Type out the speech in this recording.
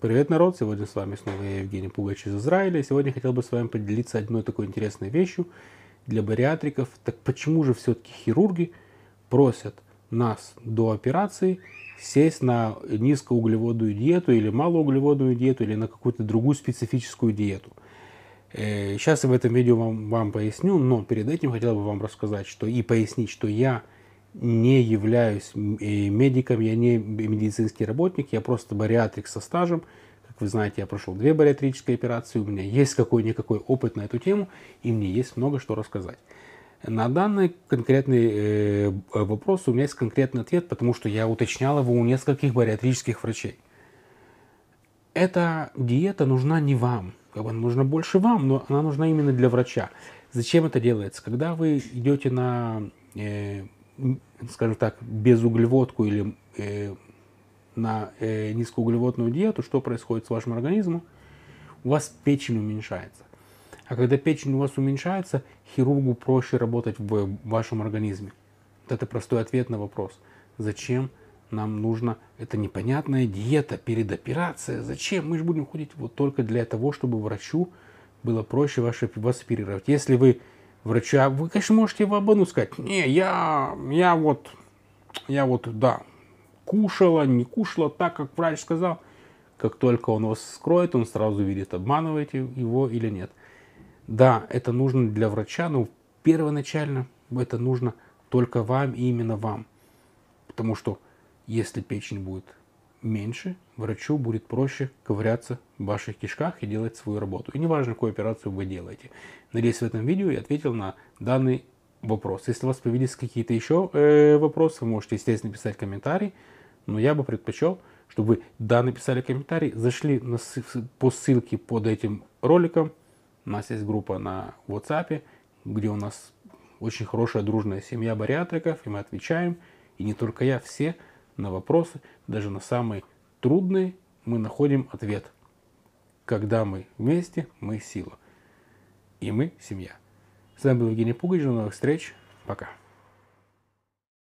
Привет, народ! Сегодня с вами снова я, Евгений Пугач из Израиля. сегодня хотел бы с вами поделиться одной такой интересной вещью для бариатриков. Так почему же все-таки хирурги просят нас до операции сесть на низкоуглеводную диету или малоуглеводную диету или на какую-то другую специфическую диету? Сейчас э, я в этом видео вам, вам поясню, но перед этим хотел бы вам рассказать, что и пояснить, что я – не являюсь э, медиком, я не медицинский работник, я просто бариатрик со стажем. Как вы знаете, я прошел две бариатрические операции, у меня есть какой-никакой опыт на эту тему, и мне есть много что рассказать. На данный конкретный э, вопрос у меня есть конкретный ответ, потому что я уточнял его у нескольких бариатрических врачей. Эта диета нужна не вам, как бы она нужна больше вам, но она нужна именно для врача. Зачем это делается? Когда вы идете на э, скажем так, безуглеводку или э, на э, низкоуглеводную диету, что происходит с вашим организмом? У вас печень уменьшается. А когда печень у вас уменьшается, хирургу проще работать в вашем организме. Вот это простой ответ на вопрос. Зачем нам нужна эта непонятная диета перед операцией? Зачем? Мы же будем ходить вот только для того, чтобы врачу было проще вас оперировать. Если вы врача, вы, конечно, можете его обмануть, сказать, не, я, я вот, я вот, да, кушала, не кушала так, как врач сказал. Как только он вас скроет, он сразу видит, обманываете его или нет. Да, это нужно для врача, но первоначально это нужно только вам и именно вам. Потому что если печень будет меньше, врачу будет проще ковыряться в ваших кишках и делать свою работу. И неважно, какую операцию вы делаете. Надеюсь, в этом видео я ответил на данный вопрос. Если у вас появились какие-то еще э, вопросы, вы можете, естественно, писать комментарий. Но я бы предпочел, чтобы вы, да, написали комментарий, зашли на, по ссылке под этим роликом. У нас есть группа на WhatsApp, где у нас очень хорошая дружная семья бариатриков, и мы отвечаем. И не только я, все – на вопросы, даже на самые трудные, мы находим ответ. Когда мы вместе, мы сила. И мы семья. С вами был Евгений Пугач. До новых встреч. Пока.